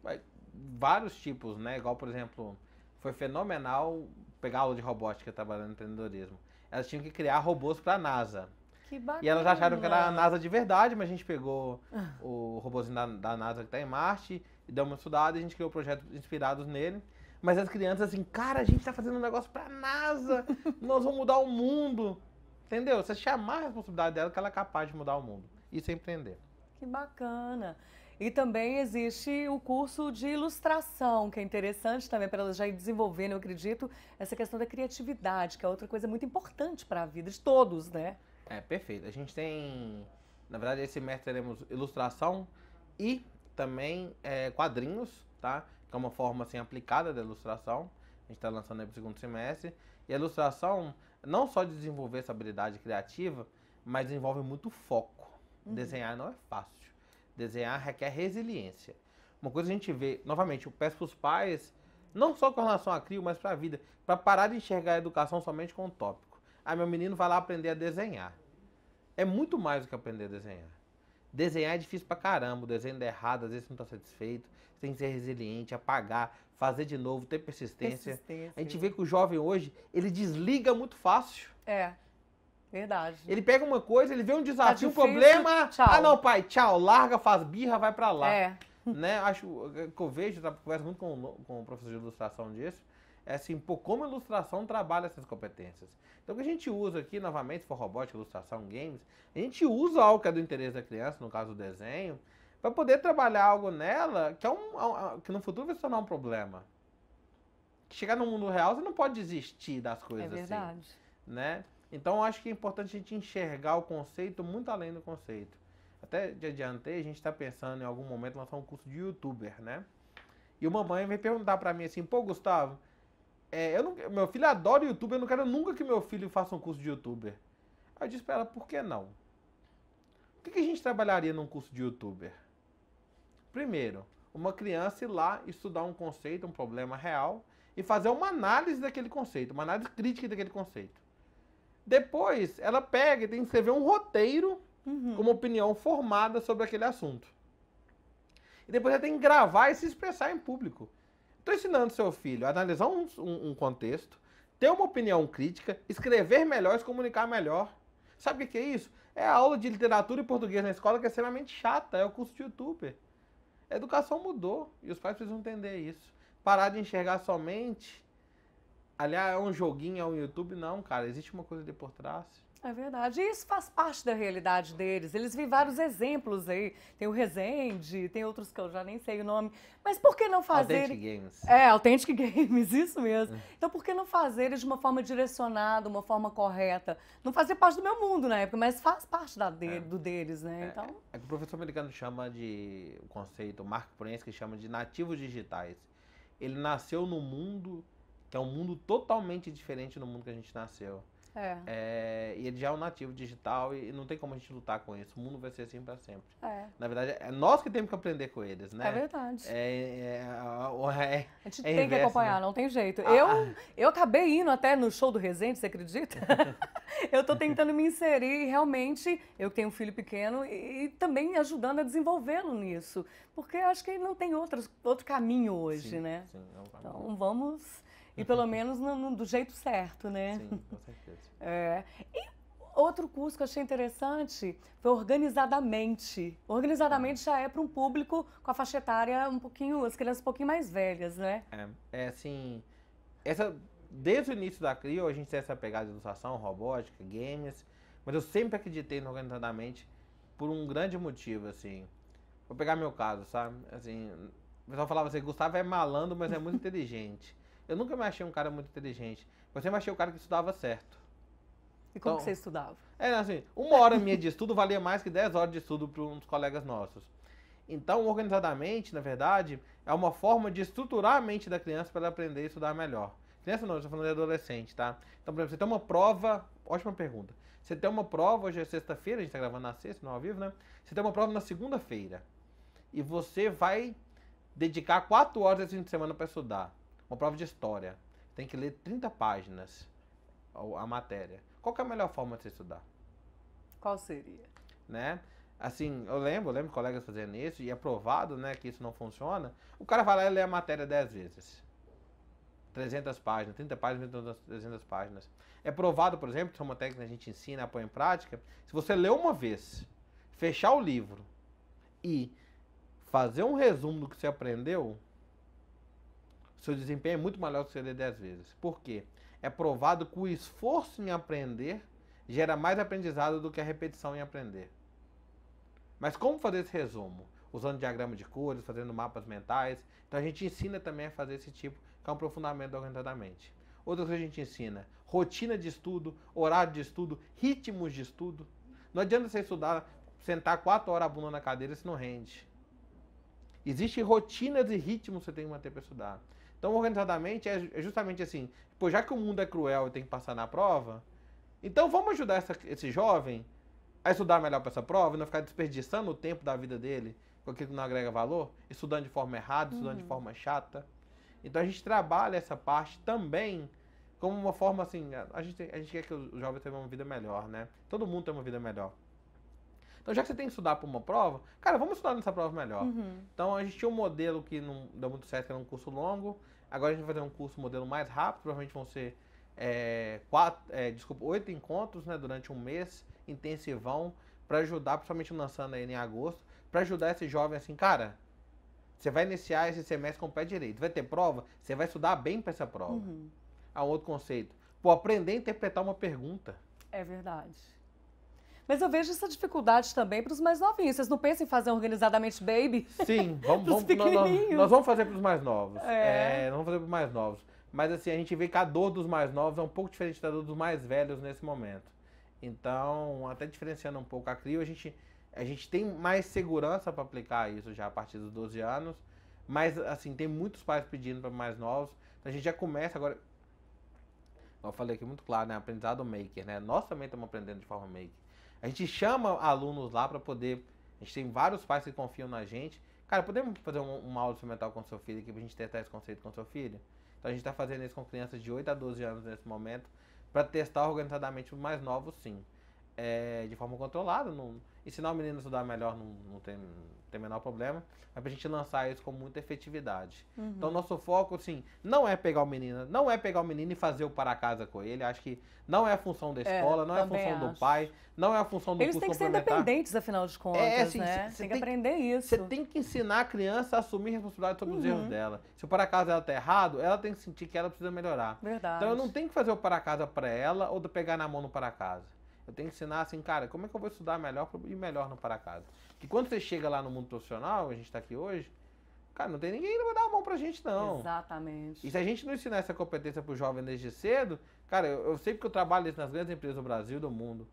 Speaker 2: Vários tipos, né? Igual, por exemplo foi fenomenal pegar aula de robótica trabalhando em empreendedorismo. Elas tinham que criar robôs para a NASA.
Speaker 1: Que bacana. E elas acharam que era a
Speaker 2: NASA de verdade, mas a gente pegou ah. o robôzinho da, da NASA que está em Marte e deu uma estudada e a gente criou projetos inspirados nele. Mas as crianças assim, cara, a gente está fazendo um negócio para a NASA, nós vamos mudar o mundo. Entendeu? Você chamar a responsabilidade dela que ela é capaz de mudar o mundo. Isso é empreender.
Speaker 1: Que bacana. E também existe o curso de ilustração, que é interessante também para elas já ir desenvolvendo, eu acredito, essa questão da criatividade, que é outra coisa muito importante para a vida de todos, né?
Speaker 2: É, perfeito. A gente tem, na verdade, esse mês teremos ilustração e também é, quadrinhos, tá? Que é uma forma assim aplicada da ilustração. A gente está lançando aí para o segundo semestre. E a ilustração não só desenvolver essa habilidade criativa, mas desenvolve muito foco. Uhum. Desenhar não é fácil. Desenhar requer resiliência. Uma coisa a gente vê, novamente, eu peço para os pais, não só com relação à CRIO, mas para a vida, para parar de enxergar a educação somente com o tópico. Ah, meu menino vai lá aprender a desenhar. É muito mais do que aprender a desenhar. Desenhar é difícil para caramba, o desenho dá errado, às vezes não está satisfeito, você tem que ser resiliente, apagar, fazer de novo, ter persistência. persistência. A gente vê que o jovem hoje, ele desliga muito fácil.
Speaker 1: É. Verdade. Ele
Speaker 2: pega uma coisa, ele vê um desafio, tá difícil, um problema. Tchau. Ah, não, pai, tchau, larga, faz birra, vai para lá. É. Né? Acho é, que eu vejo, tá, converso muito com, com o professor de ilustração disso. É assim, pô, como ilustração trabalha essas competências. Então, o que a gente usa aqui, novamente, se for robótica, ilustração, games, a gente usa algo que é do interesse da criança, no caso, o desenho, para poder trabalhar algo nela que, é um, que no futuro vai se tornar um problema. Chegar no mundo real, você não pode desistir das coisas é assim, verdade. assim. Né? Então acho que é importante a gente enxergar o conceito muito além do conceito. Até de adiantei, a gente está pensando em algum momento lançar um curso de youtuber, né? E uma mãe vem perguntar para mim assim, pô, Gustavo, é, eu não, meu filho adora youtuber, eu não quero nunca que meu filho faça um curso de youtuber. Aí eu disse para ela, por que não? O que, que a gente trabalharia num curso de youtuber? Primeiro, uma criança ir lá estudar um conceito, um problema real e fazer uma análise daquele conceito, uma análise crítica daquele conceito. Depois, ela pega e tem que escrever um roteiro uhum. com uma opinião formada sobre aquele assunto. E depois ela tem que gravar e se expressar em público. Estou ensinando seu filho a analisar um, um, um, contexto, ter uma opinião crítica, escrever melhor e se comunicar melhor. Sabe o que é isso? É a aula de literatura e português na escola que é extremamente chata, é o curso de youtuber. A educação mudou e os pais precisam entender isso. Parar de enxergar somente Aliás, é um joguinho, é um YouTube? Não, cara. Existe uma coisa de por trás.
Speaker 1: É verdade. E isso faz parte da realidade deles. Eles vêm vários exemplos aí. Tem o Resende, tem outros que eu já nem sei o nome. Mas por que não fazer. Authentic Games. É, Authentic Games, isso mesmo. Hum. Então por que não fazer de uma forma direcionada, uma forma correta? Não fazia parte do meu mundo na época, mas faz parte da de... é.
Speaker 2: do deles, né? É, então... é, é que o professor americano chama de. O conceito, o Mark que chama de nativos digitais. Ele nasceu no mundo que é um mundo totalmente diferente do mundo que a gente nasceu. É. é. e ele já é um nativo digital e não tem como a gente lutar com isso. O mundo vai ser assim para sempre. É. Na verdade, é nós que temos que aprender com eles, né? É verdade. É, é, é, é, é a gente tem inverso, que né? acompanhar,
Speaker 1: né? não tem jeito. Ah, eu, ah. eu acabei indo até no show do Resende, você acredita? eu estou tentando me inserir realmente. Eu tenho um filho pequeno e, e também ajudando a desenvolvê-lo nisso. Porque acho que ele não tem outros, outro caminho hoje, sim, né? Sim, é um caminho. Então vamos e pelo menos no, no, do jeito certo, né? Sim,
Speaker 2: com certeza.
Speaker 1: É. E outro curso que eu achei interessante foi Organizadamente. Organizadamente já é para um público com a faixa etária um pouquinho, as crianças um pouquinho mais velhas, né?
Speaker 2: É, é assim, essa, desde o início da CRIO a gente tem essa pegada de ilustração, robótica, games, mas eu sempre acreditei no Organizadamente por um grande motivo, assim. Vou pegar meu caso, sabe? Assim, o pessoal falava assim, Gustavo é malandro, mas é muito inteligente. Eu nunca me achei um cara muito inteligente. Eu sempre achei o cara que estudava certo.
Speaker 1: E como então, você estudava?
Speaker 2: É assim, uma hora minha de estudo valia mais que 10 horas de estudo para uns colegas nossos. Então, organizadamente, na verdade, é uma forma de estruturar a mente da criança para ela aprender e estudar melhor. Criança não, estou falando de adolescente, tá? Então, por exemplo, você tem uma prova, ótima pergunta. Você tem uma prova, hoje é sexta-feira, a gente está gravando na sexta, não ao vivo, né? Você tem uma prova na segunda-feira. E você vai dedicar quatro horas esse fim de semana para estudar uma prova de história. Tem que ler 30 páginas a matéria. Qual é a melhor forma de você estudar? Qual seria? Né? Assim, eu lembro, eu lembro colegas fazendo isso e é provado, né, que isso não funciona. O cara vai lá e lê a matéria 10 vezes. 300 páginas, 30 páginas, 300 páginas. É provado, por exemplo, que é uma técnica que a gente ensina, põe em prática. Se você ler uma vez, fechar o livro e fazer um resumo do que você aprendeu, seu desempenho é muito melhor do que você ler 10 vezes. Por quê? É provado que o esforço em aprender gera mais aprendizado do que a repetição em aprender. Mas como fazer esse resumo? Usando diagrama de cores, fazendo mapas mentais. Então a gente ensina também a fazer esse tipo, que é um aprofundamento da mente. coisa que a gente ensina: rotina de estudo, horário de estudo, ritmos de estudo. Não adianta você estudar, sentar 4 horas a bunda na cadeira se não rende. Existem rotinas e ritmos que você tem que manter para estudar. Então, organizadamente, é, é justamente assim: pô, já que o mundo é cruel e tem que passar na prova, então vamos ajudar essa, esse jovem a estudar melhor para essa prova e não ficar desperdiçando o tempo da vida dele com aquilo que não agrega valor, estudando de forma errada, estudando uhum. de forma chata. Então, a gente trabalha essa parte também como uma forma assim: a gente, a gente quer que os jovens tenham uma vida melhor, né? Todo mundo tem uma vida melhor. Então, já que você tem que estudar para uma prova, cara, vamos estudar nessa prova melhor. Uhum. Então, a gente tinha um modelo que não deu muito certo, que era um curso longo. Agora a gente vai fazer um curso, modelo mais rápido, provavelmente vão ser é, quatro, é, desculpa, oito encontros né, durante um mês, intensivão, para ajudar, principalmente lançando aí em agosto, para ajudar esse jovem assim, cara, você vai iniciar esse semestre com o pé direito, vai ter prova, você vai estudar bem para essa prova. Uhum. Há é um outro conceito. Pô, aprender a interpretar uma pergunta.
Speaker 1: É verdade. Mas eu vejo essa dificuldade também para os mais novinhos. Vocês não pensam em fazer organizadamente baby? Sim,
Speaker 2: vamos, vamos nós, nós, vamos fazer para os mais novos. É. é vamos fazer para os mais novos. Mas assim, a gente vê que a dor dos mais novos é um pouco diferente da dor dos mais velhos nesse momento. Então, até diferenciando um pouco a CRIO, a gente, a gente tem mais segurança para aplicar isso já a partir dos 12 anos. Mas, assim, tem muitos pais pedindo para mais novos. Então, a gente já começa agora. Eu falei aqui muito claro, né? Aprendizado maker, né? Nós também estamos aprendendo de forma maker. A gente chama alunos lá para poder. A gente tem vários pais que confiam na gente. Cara, podemos fazer um, aula experimental com seu filho aqui pra gente testar esse conceito com seu filho? Então a gente está fazendo isso com crianças de 8 a 12 anos nesse momento, para testar organizadamente os mais novos, sim é, de forma controlada. Não, ensinar o menino a estudar melhor não, não tem, o menor problema, mas pra gente lançar isso com muita efetividade. Uhum. Então, nosso foco, assim, não é pegar o menino, não é pegar o menino e fazer o para casa com ele. Acho que não é a função da é, escola, é, não é a função acho. do pai, não é a função do Eles têm que ser independentes, afinal de é, contas, é, assim, né? Cê, cê tem, que aprender isso. Você tem que ensinar a criança a assumir responsabilidade sobre uhum. os erros dela. Se o para casa ela tá errado, ela tem que sentir que ela precisa melhorar. Verdade. Então, eu não tenho que fazer o para casa para ela ou pegar na mão no para casa. Eu tenho que ensinar assim, cara, como é que eu vou estudar melhor e melhor no para casa? Que quando você chega lá no mundo profissional, a gente está aqui hoje, cara, não tem ninguém que vai dar a mão pra gente, não.
Speaker 1: Exatamente.
Speaker 2: E se a gente não ensinar essa competência pro jovem desde cedo, cara, eu, eu sei porque eu trabalho nas grandes empresas do Brasil e do mundo.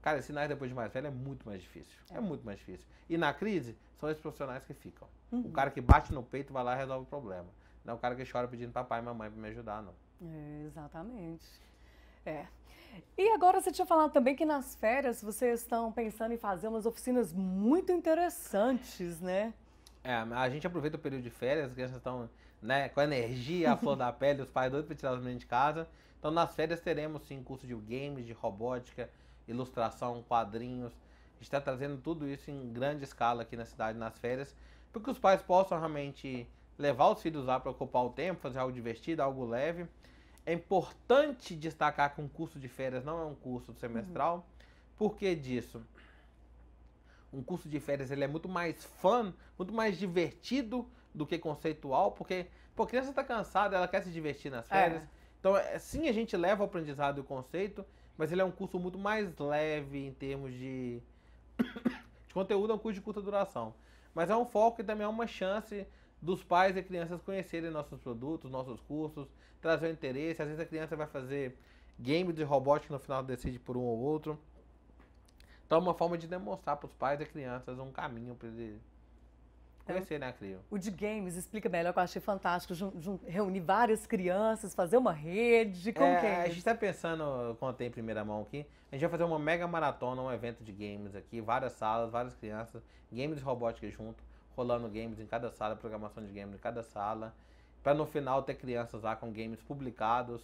Speaker 2: Cara, ensinar depois de mais velho é muito mais difícil. É. é. muito mais difícil. E na crise, são esses profissionais que ficam. Uhum. O cara que bate no peito vai lá e resolve o problema. Não é o cara que chora pedindo papai e mamãe pra me ajudar, não.
Speaker 1: É, exatamente. É. E agora você tinha falado também que nas férias vocês estão pensando em fazer umas oficinas muito interessantes, né?
Speaker 2: É, a gente aproveita o período de férias, as crianças estão né, com energia, a flor da pele, os pais doidos para tirar os meninos de casa. Então nas férias teremos sim curso de games, de robótica, ilustração, quadrinhos. A gente está trazendo tudo isso em grande escala aqui na cidade nas férias, para que os pais possam realmente levar os filhos lá para ocupar o tempo, fazer algo divertido, algo leve. É importante destacar que um curso de férias não é um curso semestral. Uhum. Por que disso? Um curso de férias ele é muito mais fun, muito mais divertido do que conceitual, porque a criança está cansada, ela quer se divertir nas é. férias. Então, é. Então, sim, a gente leva o aprendizado e o conceito, mas ele é um curso muito mais leve em termos de, de conteúdo, é um curso de curta duração. Mas é um foco e também é uma chance dos pais e crianças conhecerem nossos produtos, nossos cursos, trazer o interesse. Às vezes a criança vai fazer game de robótica no final decide por um ou outro. Então é uma forma de demonstrar para os pais e crianças um caminho para eles então, conhecer, né, Crio?
Speaker 1: O de games, explica melhor, que eu achei fantástico. Jun, jun, reunir várias crianças, fazer uma rede, como é, que é? A gente está
Speaker 2: pensando, contei em primeira mão aqui, a gente vai fazer uma mega maratona, um evento de games aqui, várias salas, várias crianças, games de robótica junto rolando games em cada sala, programação de games em cada sala, para no final ter crianças lá com games publicados.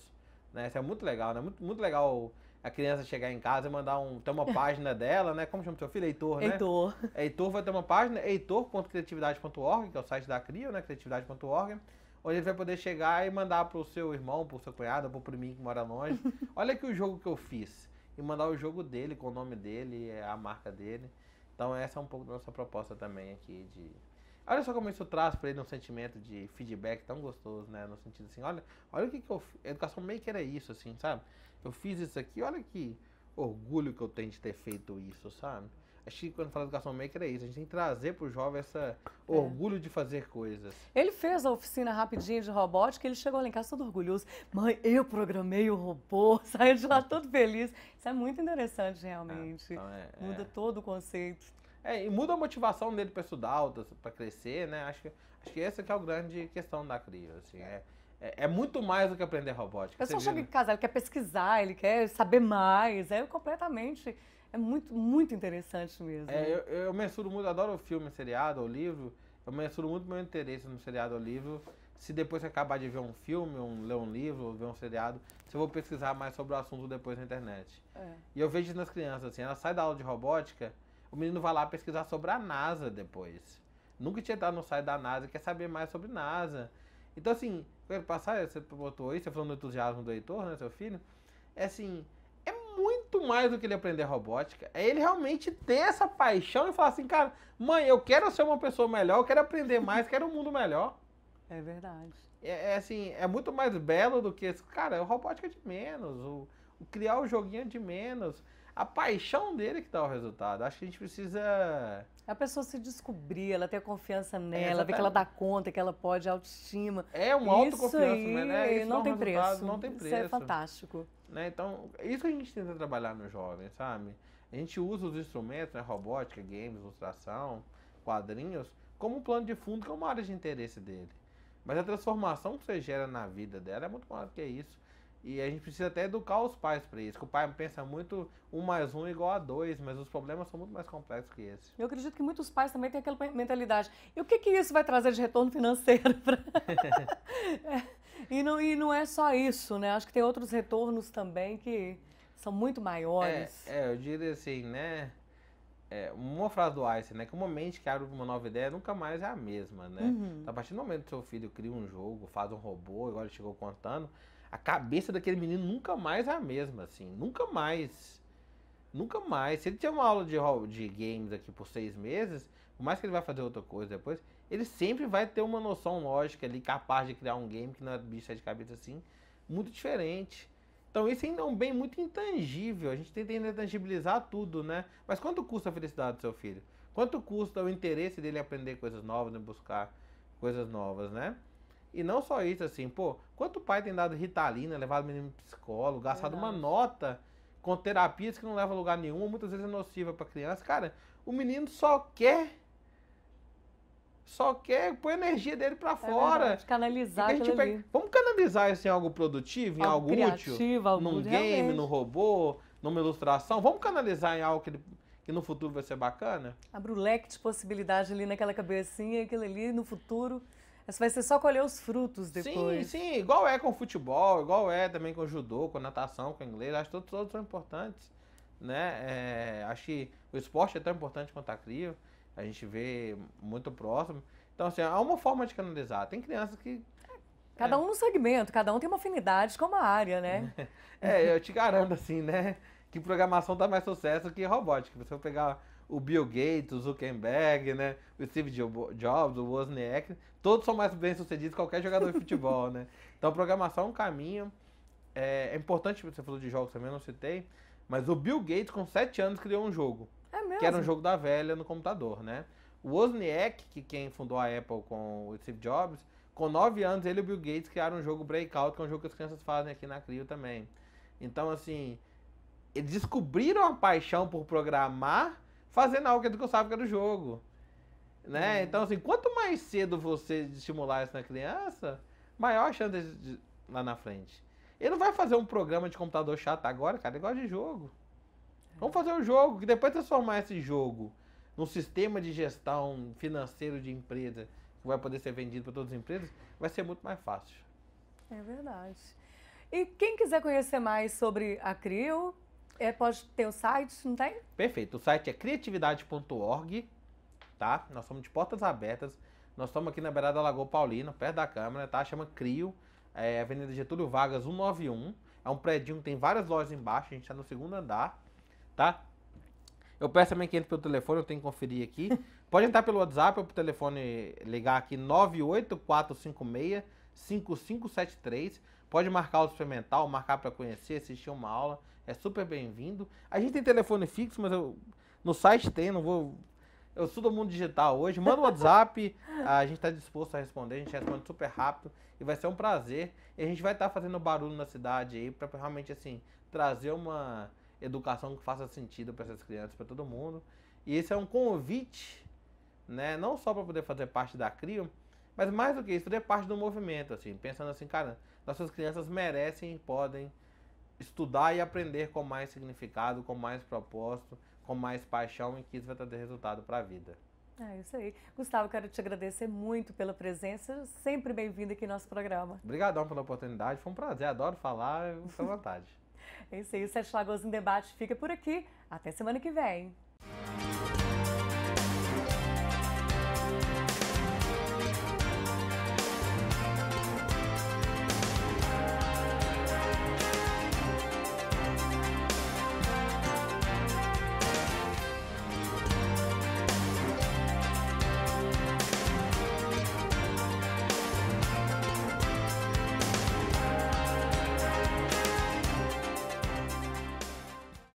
Speaker 2: Né? Isso é muito legal, né? Muito, muito legal a criança chegar em casa e mandar um. ter uma página dela, né? Como chama seu filho? Heitor, né? Heitor. Heitor vai ter uma página, heitor.criatividade.org, que é o site da CRIO, né? Criatividade.org, onde ele vai poder chegar e mandar pro seu irmão, pro seu cunhado, pro priminho que mora longe. Olha que o jogo que eu fiz. E mandar o jogo dele, com o nome dele, a marca dele. Então essa é um pouco da nossa proposta também aqui de. Olha só como isso traz para ele um sentimento de feedback tão gostoso, né? No sentido assim, olha, olha o que, que eu. Educação maker é isso, assim, sabe? Eu fiz isso aqui, olha que orgulho que eu tenho de ter feito isso, sabe? Acho que quando fala educação maker é isso. A gente tem que trazer para o jovem esse é. orgulho de fazer coisas.
Speaker 1: Ele fez a oficina rapidinho de robótica, ele chegou lá em casa todo orgulhoso. Mãe, eu programei o robô,
Speaker 2: saiu de lá todo feliz. Isso é muito interessante, realmente. Ah, então é, então é, muda todo o conceito. É, e muda a motivação dele para estudar, para crescer, né? Acho que, acho que essa que é a grande questão da CRIA, assim. É. É, é, muito mais do que aprender robótica. Eu só chega em
Speaker 1: casa, ele quer pesquisar, ele quer saber mais. É completamente é muito, muito interessante mesmo. É, né?
Speaker 2: eu, eu mensuro muito, adoro filme, seriado ou livro. Eu mensuro muito meu interesse no seriado ou livro. Se depois você acabar de ver um filme, um, ler um livro, ou ver um seriado, se eu vou pesquisar mais sobre o assunto depois na internet. É. E eu vejo isso nas crianças, assim, ela sai da aula de robótica, o menino vai lá pesquisar sobre a NASA depois. Nunca tinha entrado no site da NASA, quer saber mais sobre NASA. Então, assim, eu quero passar, você botou aí, você falou no entusiasmo do Heitor, né, seu filho? É assim, muito mais do que ele aprender robótica. É ele realmente ter essa paixão e falar assim, cara, mãe, eu quero ser uma pessoa melhor, eu quero aprender mais, quero um mundo melhor. É verdade. É, é, assim, é muito mais belo do que, cara, é o robótica de menos, o, o criar o joguinho de menos. A paixão dele é que dá o resultado. Acho que a gente precisa. A pessoa se
Speaker 1: descobrir, ela ter confiança nela, é, ver que ela dá conta, que ela pode, autoestima. É uma autoconfiança, né? Isso não tem preço. Não tem preço. Isso é fantástico.
Speaker 2: Né? Então, isso a gente tenta trabalhar no jovem, sabe? A gente usa os instrumentos, né? robótica, games, ilustração, quadrinhos, como um plano de fundo, que é uma área de interesse dele. Mas a transformação que você gera na vida dela é muito maior do que isso. E a gente precisa até educar os pais para isso, que o pai pensa muito um mais um igual a dois, mas os problemas são muito mais complexos que esse.
Speaker 1: Eu acredito que muitos pais também têm aquela mentalidade. E o que, que isso vai trazer de retorno financeiro? Pra... é. E não, e não é só isso, né? Acho que tem outros retornos também que são muito maiores.
Speaker 2: É, é eu diria assim, né? É, uma frase do Einstein, né? Que uma mente que abre uma nova ideia nunca mais é a mesma, né? Uhum. a partir do momento que seu filho cria um jogo, faz um robô, agora ele chegou contando, a cabeça daquele menino nunca mais é a mesma, assim. Nunca mais. Nunca mais. Se ele tiver uma aula de, de games aqui por seis meses, por mais que ele vá fazer outra coisa depois, ele sempre vai ter uma noção lógica ali, capaz de criar um game que não é bicho de cabeça assim, muito diferente. Então isso ainda é um bem muito intangível, a gente tenta intangibilizar tudo, né? Mas quanto custa a felicidade do seu filho? Quanto custa o interesse dele aprender coisas novas, em buscar coisas novas, né? E não só isso, assim, pô, quanto pai tem dado ritalina, levado o menino psicólogo, gastado Verdade. uma nota com terapias que não levam a lugar nenhum, muitas vezes é nociva pra criança. Cara, o menino só quer só quer pôr a energia dele para é fora. Verdade, canalizar que pega... Vamos canalizar isso em algo produtivo, em algo, algo criativo, útil, algo num realmente. game, num robô, numa ilustração. Vamos canalizar em algo que, ele... que no futuro vai ser bacana?
Speaker 1: Abre o leque de possibilidade ali naquela cabecinha, aquilo ali no futuro. Isso vai ser só colher
Speaker 2: os frutos depois. Sim, sim, igual é com futebol, igual é também com judô, com natação, com inglês, acho que todos, todos são importantes, né? É, acho que o esporte é tão importante quanto a cria a gente vê muito próximo. Então, assim, há uma forma de canalizar. Tem crianças que. É, cada é. um no
Speaker 1: segmento, cada um tem uma afinidade com uma área, né?
Speaker 2: é, eu te garanto, assim, né? Que programação dá mais sucesso que robótica. Você vai pegar o Bill Gates, o Zuckerberg, né? O Steve Jobs, o Wozniak, todos são mais bem sucedidos que qualquer jogador de futebol, né? Então, programação é um caminho. É, é importante, você falou de jogos também, eu não citei, mas o Bill Gates, com 7 anos, criou um jogo. É mesmo? Que era um jogo da velha no computador, né? O Wozniak, que quem fundou a Apple com o Steve Jobs, com 9 anos ele e o Bill Gates criaram um jogo Breakout, que é um jogo que as crianças fazem aqui na Crio também. Então, assim, eles descobriram a paixão por programar fazendo algo que eles gostavam que era o jogo. Né? Hum. Então, assim, quanto mais cedo você estimular isso na criança, maior a chance de, de, lá na frente. Ele não vai fazer um programa de computador chato agora, cara, ele gosta de jogo. Vamos fazer um jogo, que depois transformar esse jogo num sistema de gestão financeiro de empresa que vai poder ser vendido para todas as empresas, vai ser muito mais fácil.
Speaker 1: É verdade. E quem quiser conhecer mais sobre a CRIO, é, pode ter o site, não tem?
Speaker 2: Perfeito. O site é criatividade.org, tá? Nós somos de portas abertas. Nós estamos aqui na beirada da Lagoa Paulina, perto da Câmara, tá? Chama CRIO, é Avenida Getúlio Vargas 191. É um prédio que tem várias lojas embaixo, a gente está no segundo andar tá? Eu peço também que entre pelo telefone, eu tenho que conferir aqui. Pode entrar pelo WhatsApp ou pelo telefone ligar aqui 98456-5573. Pode marcar o experimental, marcar para conhecer, assistir uma aula. É super bem-vindo. A gente tem telefone fixo, mas eu, no site tem, não vou... Eu sou do mundo digital hoje. Manda o WhatsApp, a gente está disposto a responder, a gente responde super rápido e vai ser um prazer. E a gente vai estar tá fazendo barulho na cidade aí para realmente, assim, trazer uma educação que faça sentido para essas crianças, para todo mundo. E esse é um convite, né, não só para poder fazer parte da CRIO, mas mais do que isso, fazer parte do movimento, assim, pensando assim, cara, nossas crianças merecem e podem estudar e aprender com mais significado, com mais propósito, com mais paixão e que isso vai trazer resultado para a vida.
Speaker 1: É isso aí. Gustavo, quero te agradecer muito pela presença. Sempre bem-vindo aqui no nosso programa.
Speaker 2: Obrigadão pela oportunidade. Foi um prazer. Adoro falar. Fica à vontade.
Speaker 1: É isso aí, o Sete Lagoas em Debate fica por aqui. Até semana que vem.